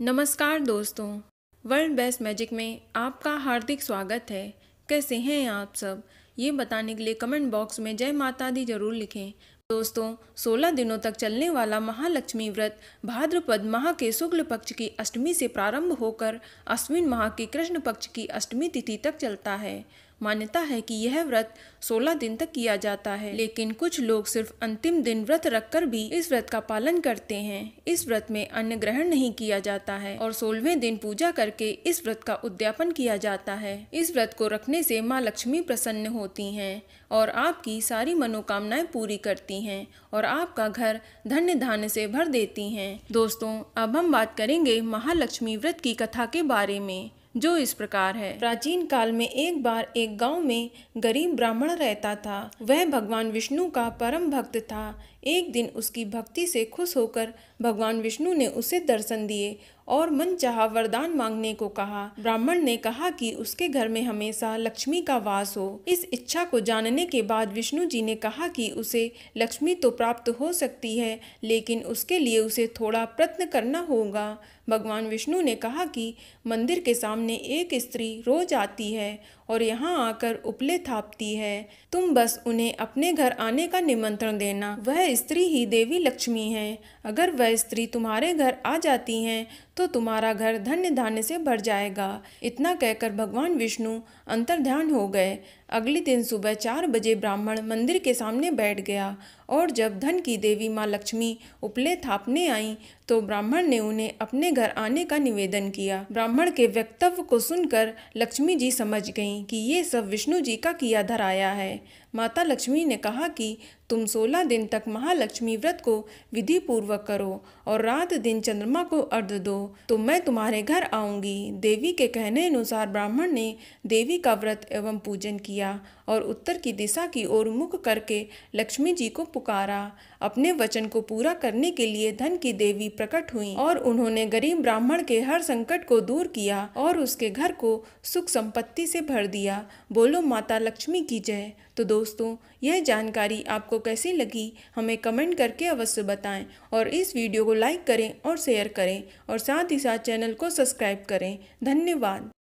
नमस्कार दोस्तों world best magic में आपका हार्दिक स्वागत है कैसे हैं आप सब ये बताने के लिए कमेंट बॉक्स में जय माता दी जरूर लिखें दोस्तों 16 दिनों तक चलने वाला महालक्ष्मी व्रत भाद्रपद माह के शुक्ल पक्ष की अष्टमी से प्रारंभ होकर अश्विन माह के कृष्ण पक्ष की अष्टमी तिथि तक चलता है मान्यता है कि यह व्रत 16 दिन तक किया जाता है लेकिन कुछ लोग सिर्फ अंतिम दिन व्रत रखकर भी इस व्रत का पालन करते हैं इस व्रत में अन्न ग्रहण नहीं किया जाता है और सोलहवें दिन पूजा करके इस व्रत का उद्यापन किया जाता है इस व्रत को रखने से माँ लक्ष्मी प्रसन्न होती हैं और आपकी सारी मनोकामनाएं पूरी करती हैं और आपका घर धन्य धान्य से भर देती हैं दोस्तों अब हम बात करेंगे महालक्ष्मी व्रत की कथा के बारे में जो इस प्रकार है प्राचीन काल में एक बार एक गांव में गरीब ब्राह्मण रहता था वह भगवान विष्णु का परम भक्त था एक दिन उसकी भक्ति से खुश होकर भगवान विष्णु ने उसे दर्शन दिए और मन चाह वरदान मांगने को कहा ब्राह्मण ने कहा कि उसके घर में हमेशा लक्ष्मी का वास हो इस इच्छा को जानने के बाद विष्णु जी ने कहा कि उसे लक्ष्मी तो प्राप्त हो सकती है लेकिन उसके लिए उसे थोड़ा प्रयत्न करना होगा भगवान विष्णु ने कहा कि मंदिर के सामने एक स्त्री रोज आती है और यहाँ आकर उपले थापती है तुम बस उन्हें अपने घर आने का निमंत्रण देना वह स्त्री ही देवी लक्ष्मी है अगर वह स्त्री तुम्हारे घर आ जाती हैं तो तुम्हारा घर धन्य धान्य से भर जाएगा इतना कहकर भगवान विष्णु अंतर्ध्यान हो गए अगले दिन सुबह चार बजे ब्राह्मण मंदिर के सामने बैठ गया और जब धन की देवी माँ लक्ष्मी उपले थापने आई तो ब्राह्मण ने उन्हें अपने घर आने का निवेदन किया ब्राह्मण के वक्तव्य को सुनकर लक्ष्मी जी समझ गईं कि ये सब विष्णु जी का किया धराया है माता लक्ष्मी ने कहा कि तुम सोलह दिन तक महालक्ष्मी व्रत को विधि पूर्वक करो और रात दिन चंद्रमा को अर्ध दो तो मैं तुम्हारे घर आऊँगी देवी के कहने अनुसार ब्राह्मण ने देवी का व्रत एवं पूजन किया किया और उत्तर की दिशा की ओर मुख करके लक्ष्मी जी को पुकारा अपने वचन को पूरा करने के लिए धन की देवी प्रकट हुई और उन्होंने गरीब ब्राह्मण के हर संकट को दूर किया और उसके घर को सुख संपत्ति से भर दिया बोलो माता लक्ष्मी की जय तो दोस्तों यह जानकारी आपको कैसी लगी हमें कमेंट करके अवश्य बताएं और इस वीडियो को लाइक करें और शेयर करें और साथ ही साथ चैनल को सब्सक्राइब करें धन्यवाद